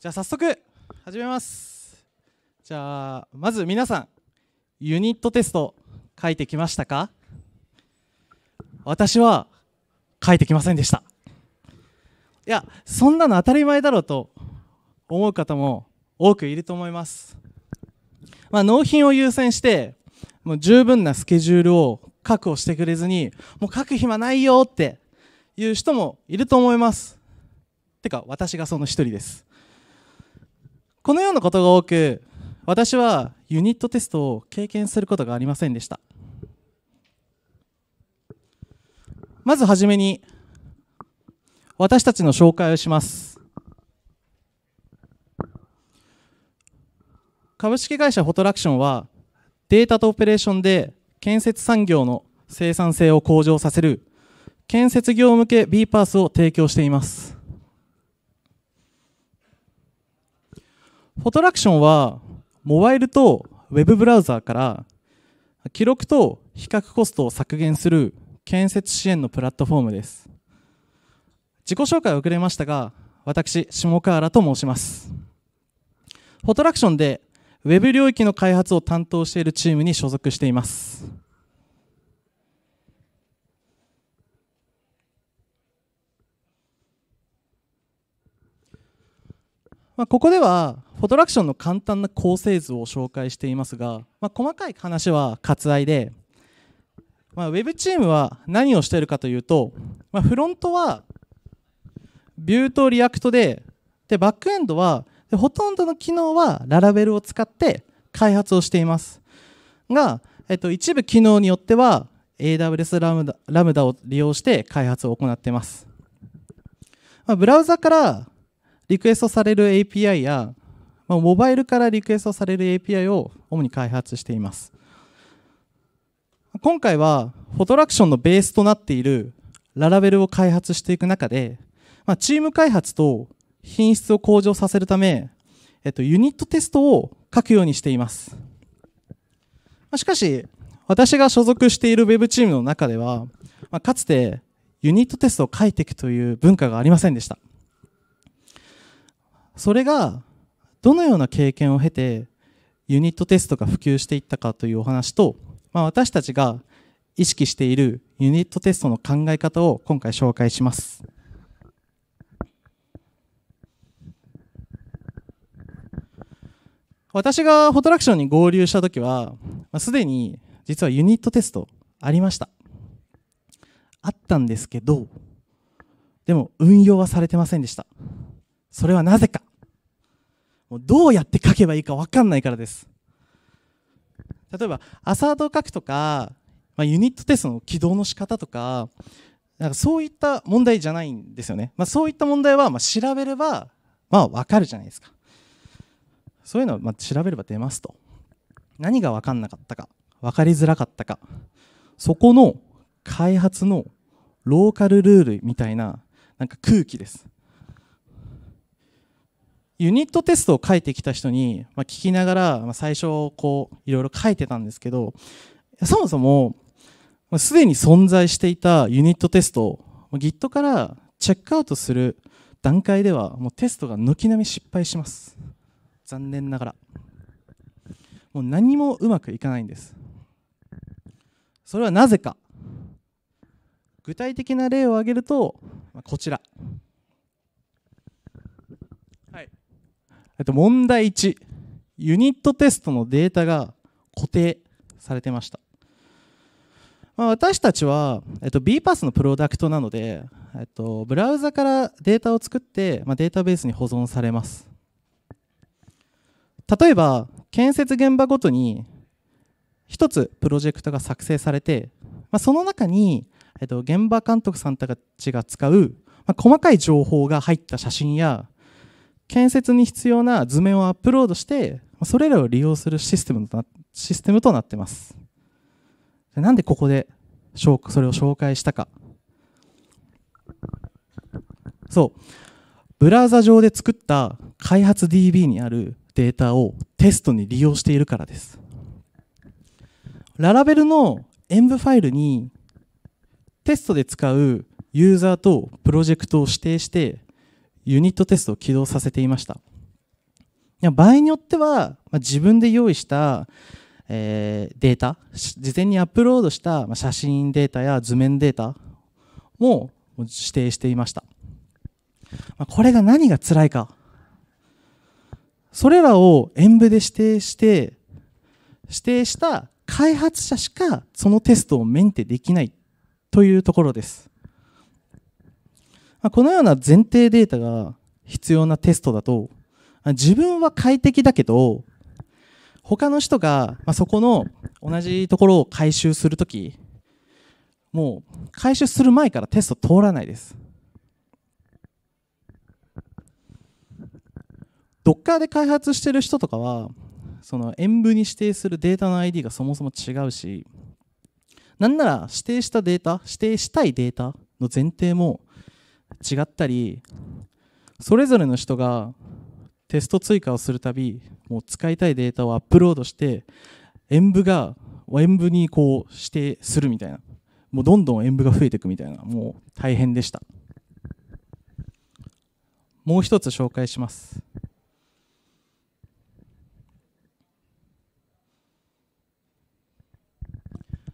じゃあ早速始めますじゃあまず皆さんユニットテスト書いてきましたか私は書いてきませんでしたいやそんなの当たり前だろうと思う方も多くいると思います、まあ、納品を優先してもう十分なスケジュールを確保してくれずにもう書く暇ないよっていう人もいると思いますてか私がその一人ですこのようなことが多く私はユニットテストを経験することがありませんでしたまずはじめに私たちの紹介をします株式会社フォトラクションはデータとオペレーションで建設産業の生産性を向上させる建設業向け B パースを提供していますフォトラクションはモバイルとウェブブラウザーから記録と比較コストを削減する建設支援のプラットフォームです自己紹介遅れましたが私下川原と申しますフォトラクションでウェブ領域の開発を担当しているチームに所属していますまあ、ここではフォトラクションの簡単な構成図を紹介していますが、まあ、細かい話は割愛で、まあ、ウェブチームは何をしているかというと、まあ、フロントはビューとリアクトででバックエンドはでほとんどの機能はララベルを使って開発をしていますが、えっと、一部機能によっては AWS ラムダラムダを利用して開発を行っています、まあ、ブラウザからリクエストされる API やまあ、モバイルからリクエストされる API を主に開発しています。今回は、フォトラクションのベースとなっているララベルを開発していく中で、まあ、チーム開発と品質を向上させるため、えっと、ユニットテストを書くようにしています。ましかし、私が所属している Web チームの中では、まあ、かつてユニットテストを書いていくという文化がありませんでした。それがどのような経験を経てユニットテストが普及していったかというお話と、まあ、私たちが意識しているユニットテストの考え方を今回紹介します。私がフォトラクションに合流した時は、す、で、に実はユニットテストありました。あったんですけど、でも運用はされてませんでした。それはなぜか。もうどうやって書けばいいか分かんないからです例えばアサートを書くとか、まあ、ユニットテストの起動の仕方とかなんかそういった問題じゃないんですよね、まあ、そういった問題はま調べればまあ分かるじゃないですかそういうのはま調べれば出ますと何が分かんなかったか分かりづらかったかそこの開発のローカルルールみたいななんか空気ですユニットテストを書いてきた人に、ま聞きながら、ま最初こういろいろ書いてたんですけどそもそもすでに存在していたユニットテストを Git からチェックアウトする段階ではもうテストが軒並み失敗します残念ながらもう何もうまくいかないんですそれはなぜか具体的な例を挙げるとこちらえっと、問題1、ユニットテストのデータが固定されてました。まあ、私たちは、えっと、BPass のプロダクトなので、えっと、ブラウザからデータを作って、まあ、データベースに保存されます。例えば、建設現場ごとに1つプロジェクトが作成されて、まあ、その中に、えっと、現場監督さんたちが使う、ま細かい情報が入った写真や建設に必要な図面をアップロードしてそれらを利用するシステムとなシステムとなっていますなんでここでそれを紹介したかそうブラウザ上で作った開発 DB にあるデータをテストに利用しているからですララベルの演武ファイルにテストで使うユーザーとプロジェクトを指定してユニットテストを起動させていました。いや場合によっては、まあ、自分で用意した、えデータ事前にアップロードした、まあ、写真データや図面データも指定していました、まあ、これが何が辛いかそれらを演舞で指定して指定した開発者しかそのテストをメンテできないというところですあ、このような前提データが必要なテストだと自分は快適だけど他の人が、まあ、そこの同じところを回収するときもう回収する前からテスト通らないですドッカーで開発してる人とかはその演武に指定するデータの ID がそもそも違うしなんなら指定したデータ指定したいデータの前提も違ったりそれぞれの人がテスト追加をするたびもう使いたいデータをアップロードして演舞が演舞にこう指定するみたいなもうどんどん演舞が増えていくみたいなもう大変でしたもう一つ紹介します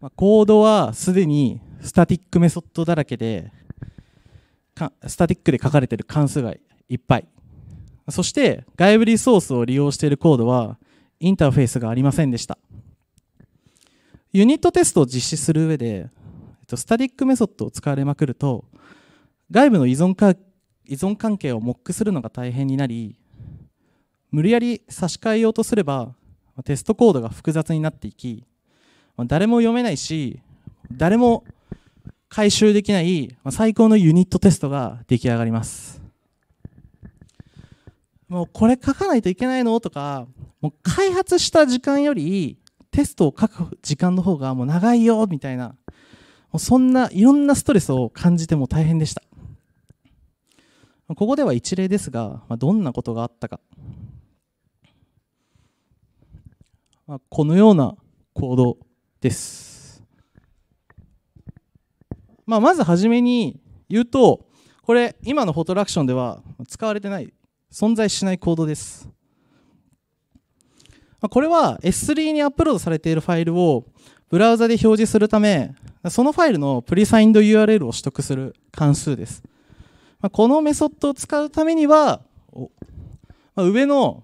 まあ、コードはすでにスタティックメソッドだらけでスタティックで書かれている関数がいっぱい。そして外部リソースを利用しているコードはインターフェースがありませんでした。ユニットテストを実施する上で、スタティックメソッドを使われまくると、外部の依存か依存関係をモックするのが大変になり、無理やり差し替えようとすれば、テストコードが複雑になっていき、誰も読めないし、誰も回収できない最高のユニットテストが出来上がります。もうこれ書かないといけないのとか、もう開発した時間よりテストを書く時間の方がもう長いよみたいな、もうそんないろんなストレスを感じても大変でした。ここでは一例ですが、どんなことがあったか。このような行動です。まあ、まず初めに言うとこれ今のフォトラクションでは使われてない存在しないコードです。これは S3 にアップロードされているファイルをブラウザで表示するためそのファイルのプリサインド URL を取得する関数です。このメソッドを使うためには上の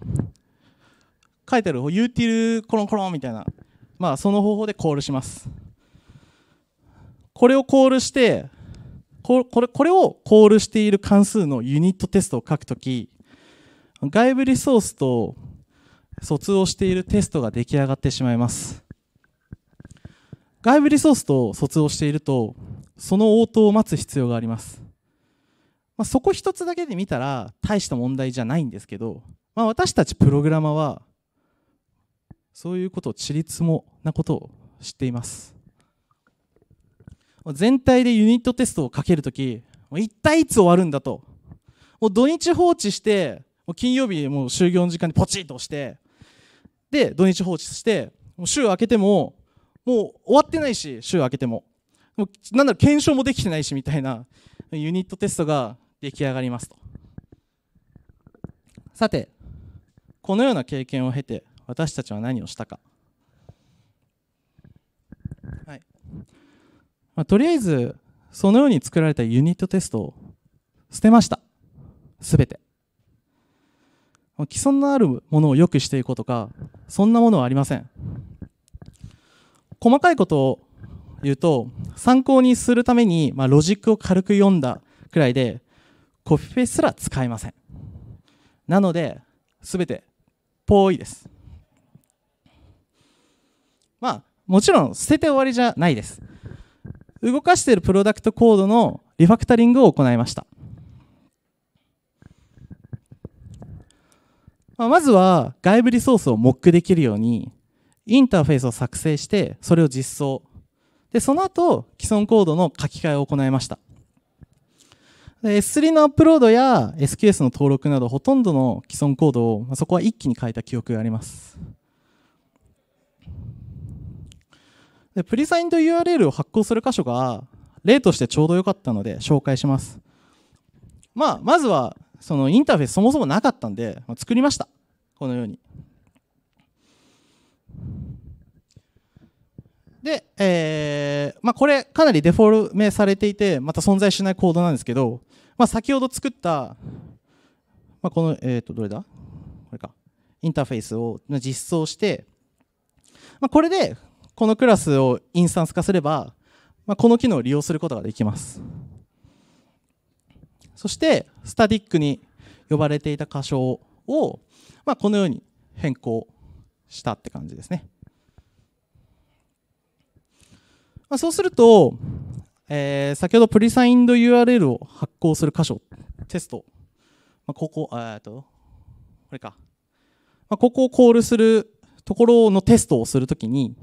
書いてある util コロンコロンみたいな、まあ、その方法でコールします。これをコールしてこれこれをコールしている関数のユニットテストを書くとき外部リソースと疎通をしているテストが出来上がってしまいます外部リソースと疎通をしているとその応答を待つ必要があります、まあ、そこ一つだけで見たら大した問題じゃないんですけど、まあ、私たちプログラマはそういうことをちりつもなことを知っています全体でユニットテストをかけるとき、一体いつ終わるんだと。もう土日放置して、もう金曜日もう就業の時間にポチッと押して、で、土日放置して、もう週明けても、もう終わってないし、週明けても。もうなんだろう、検証もできてないしみたいなユニットテストが出来上がりますと。さて、このような経験を経て、私たちは何をしたか。はいまあ、とりあえずそのように作られたユニットテストを捨てましたすべて既存のあるものを良くしていこうとかそんなものはありません細かいことを言うと参考にするために、まあ、ロジックを軽く読んだくらいでコピペすら使えませんなのですべてぽいですまあもちろん捨てて終わりじゃないです動かしているプロダクトコードのリファクタリングを行いました。まずは外部リソースをモックできるようにインターフェースを作成してそれを実装でその後既存コードの書き換えを行いました S3 のアップロードや SQS の登録などほとんどの既存コードを、まあ、そこは一気に変えた記憶がありますでプリサインド URL を発行する箇所が例としてちょうど良かったので紹介します。まあ、まずはそのインターフェースそもそもなかったんで、まあ、作りました。このように。で、えーまあ、これかなりデフォルメされていてまた存在しないコードなんですけど、まあ、先ほど作った、まあ、この、えっ、ー、とどれだこれかインターフェースを実装して、まあ、これでこのクラスをインスタンス化すれば、まあ、この機能を利用することができます。そして、スタティックに呼ばれていた箇所を、まあ、このように変更したって感じですね。まあ、そうすると、えー、先ほどプリサインド URL を発行する箇所、テスト、まあ、ここ、えと、これか。まあ、ここをコールするところのテストをするときに、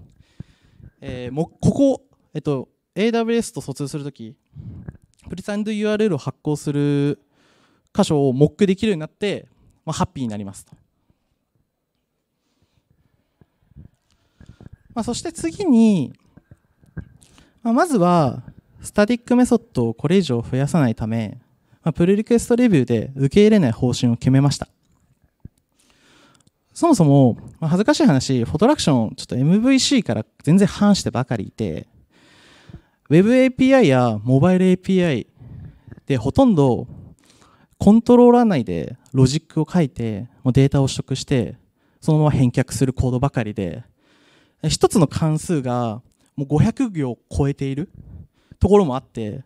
えー、もここ、えっと、AWS と疎通するとき、プリサンド URL を発行する箇所をモックできるようになって、まあ、ハッピーになりますと。まあ、そして次に、まあ、まずは、スタティックメソッドをこれ以上増やさないため、まあ、プルリクエストレビューで受け入れない方針を決めました。そもそも、まあ、恥ずかしい話、フォトラクション、ちょっと MVC から全然反してばかりいて、Web API やモバイル API でほとんどコントローラー内でロジックを書いて、もうデータを取得して、そのまま返却するコードばかりで、一つの関数がもう500行を超えているところもあって、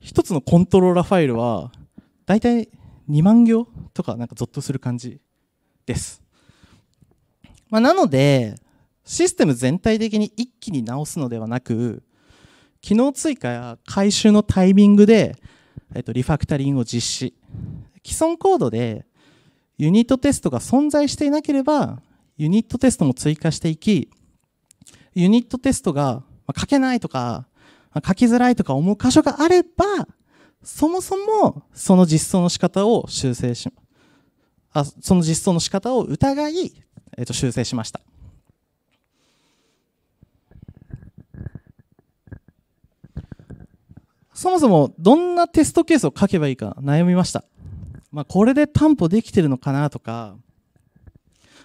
一つのコントローラーファイルは、だいたい2万行とかなんかゾッとする感じです。まあ、なのでシステム全体的に一気に直すのではなく機能追加や回収のタイミングで、えっと、リファクタリングを実施既存コードでユニットテストが存在していなければユニットテストも追加していきユニットテストが書けないとか書きづらいとか思う箇所があればそもそもその実装の仕方を修正しあその実装の仕方を疑いえー、と修正しました。そもそもどんなテストケースを書けばいいか悩みました。まあ、これで担保できてるのかなとか、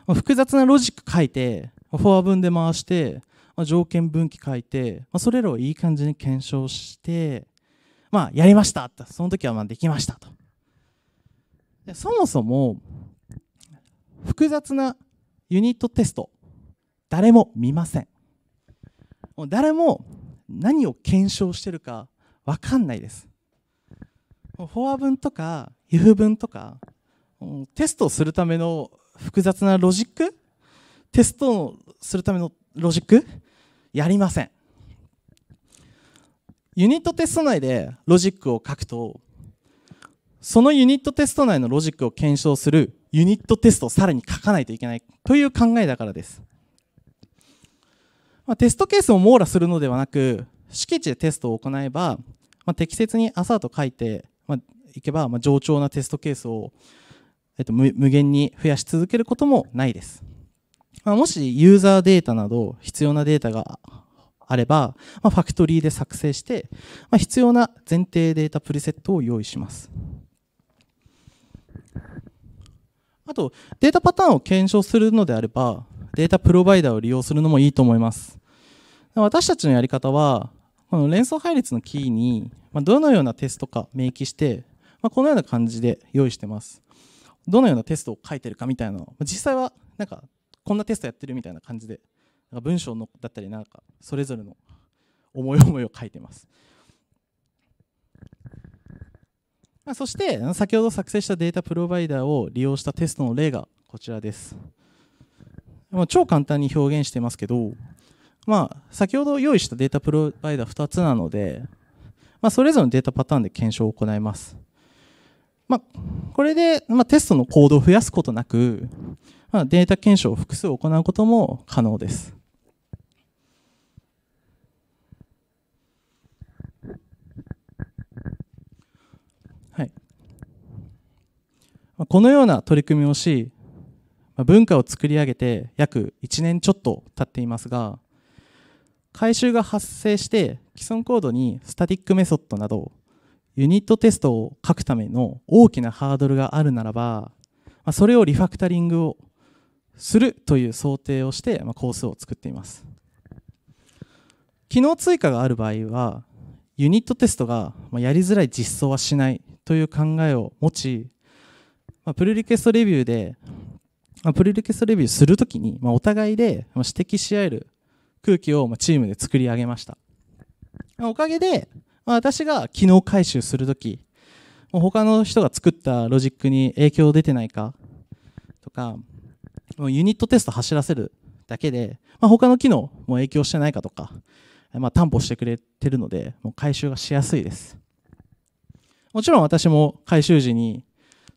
複雑なロジック書いて、フォア文で回して、条件分岐書いて、それらをいい感じに検証して、まあ、やりましたて、その時はまあできましたと。そもそも、複雑なユニットテスト誰も見ません誰も何を検証してるか分かんないですフォア文とか if 文とかテストをするための複雑なロジックテストをするためのロジックやりませんユニットテスト内でロジックを書くとそのユニットテスト内のロジックを検証するユニットテストをさらに書かないといけないという考えだからです。まあ、テストケースを網羅するのではなく、敷地でテストを行えば、まあ、適切にアサート書いて、まあ、いけば、まあ、上調なテストケースを、えっと、無限に増やし続けることもないです。まあ、もしユーザーデータなど必要なデータがあれば、まあ、ファクトリーで作成して、まあ、必要な前提データプリセットを用意します。あと、データパターンを検証するのであれば、データプロバイダーを利用するのもいいと思います。私たちのやり方は、この連想配列のキーに、どのようなテストか明記して、このような感じで用意してます。どのようなテストを書いてるかみたいなのを、実際は、なんか、こんなテストやってるみたいな感じで、なんか文章のだったり、なんか、それぞれの思い思いを書いてます。まそして先ほど作成したデータプロバイダーを利用したテストの例がこちらです。ま超簡単に表現してますけど、まあ、先ほど用意したデータプロバイダー2つなので、まあ、それぞれのデータパターンで検証を行います。まあ、これで、まあ、テストのコードを増やすことなく、まあ、データ検証を複数行うことも可能です。このような取り組みをし、文化を作り上げて約1年ちょっと経っていますが、回収が発生して既存コードにスタティックメソッドなどユニットテストを書くための大きなハードルがあるならば、まそれをリファクタリングをするという想定をして、まコースを作っています。機能追加がある場合はユニットテストがやりづらい実装はしないという考えを持ちまあ、プルリクエストレビューで、まあ、プルリクエストレビューするときに、まあ、お互いで指摘し合える空気を、まチームで作り上げました。まあ、おかげで、まあ、私が機能回収するとき、もう他の人が作ったロジックに影響出てないかとか、もうユニットテスト走らせるだけで、まあ、他の機能も影響してないかとか、まあ、担保してくれてるので、もう回収がしやすいです。もちろん私も回収時に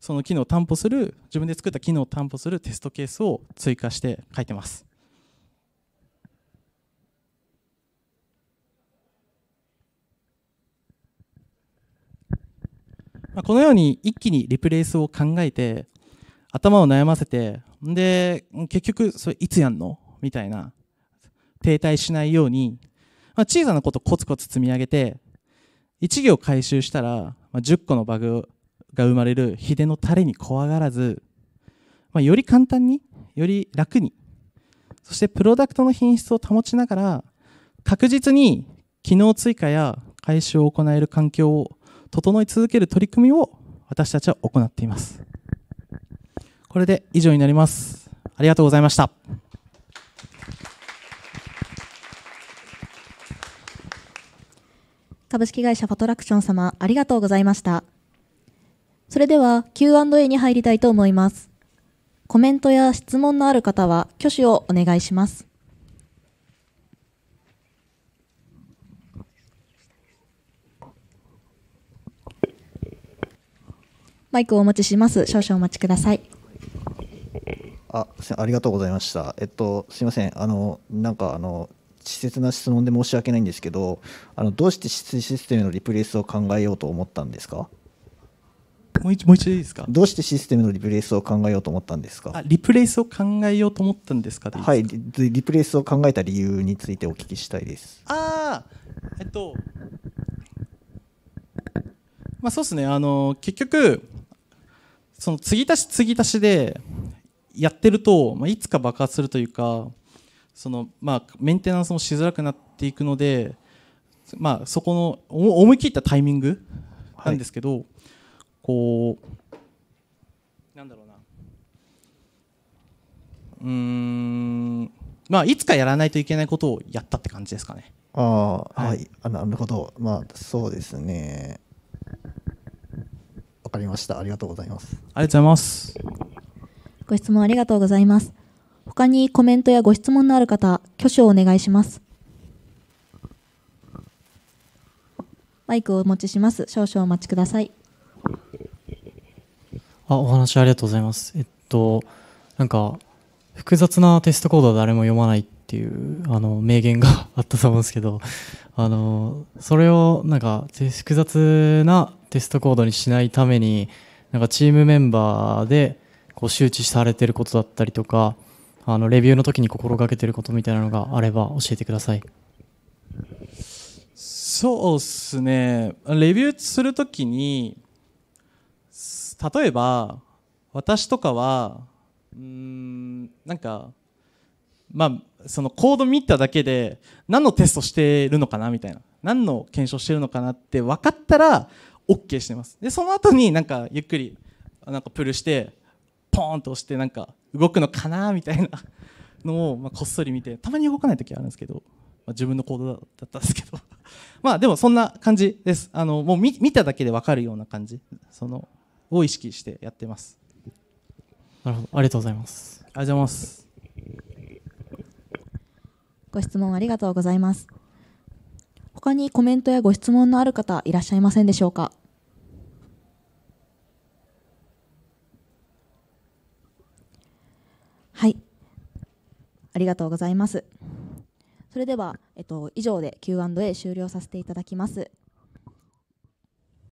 その機能を担保する自分で作った機能を担保するテストケースを追加して書いてます。まあ、このように一気にリプレイスを考えて頭を悩ませてで結局それいつやんのみたいな停滞しないように、まあ、小さなことコツコツ積み上げて1行回収したら、まあ、10個のバグが生まれる秀の垂れに怖がらず、まあ、より簡単により楽にそしてプロダクトの品質を保ちながら確実に機能追加や回収を行える環境を整い続ける取り組みを私たちは行っていますこれで以上になりますありがとうございました株式会社ファトラクション様ありがとうございましたそれでは Q&A に入りたいと思います。コメントや質問のある方は挙手をお願いします。マイクをお持ちします。少々お待ちください。あ、ありがとうございました。えっと、すみません。あの、なんか、あの、稚拙な質問で申し訳ないんですけど、あの、どうしてシステムのリプレイスを考えようと思ったんですか。もう一もう一度いいですかどうしてシステムのリプレイスを考えようと思ったんですかあリプレイスを考えようと思ったんですかでいいですかはいリ、リプレイスを考えた理由についてお聞きしたいです。ああ、えっと、まあ、そうですね、あの結局、その継ぎ足し継ぎ足しでやってると、まあ、いつか爆発するというか、そのまあ、メンテナンスもしづらくなっていくので、まあ、そこの思い切ったタイミングなんですけど、はいこうなんだろうなうんまあいつかやらないといけないことをやったって感じですかねああ、はい、はい、あなるほどまあそうですねわかりましたありがとうございますありがとうございますご質問ありがとうございます他にコメントやご質問のある方挙手をお願いしますマイクをお持ちします少々お待ちくださいあお話ありがとうございます。えっと、なんか、複雑なテストコードは誰も読まないっていうあの名言が あったと思うんですけど、あのそれをなんか複雑なテストコードにしないために、なんかチームメンバーでこう周知されてることだったりとか、あのレビューの時に心がけてることみたいなのがあれば教えてください。そうっすね。レビューするときに例えば私とかはうんなんかまあそのコード見ただけで何のテストしてるのかなみたいな何の検証してるのかなって分かったら OK してますでその後になんかゆっくりなんかプルしてポーンと押してなんか動くのかなみたいなのをまこっそり見てたまに動かない時あるんですけど、まあ、自分の行動だったんですけど まあでもそんな感じですあのもう見ただけで分かるような感じそのを意識してやってます。なるほど、ありがとうございます。ありがとうございます。ご質問ありがとうございます。他にコメントやご質問のある方いらっしゃいませんでしょうか。はい、ありがとうございます。それでは、えっと、以上で Q&A 終了させていただきます。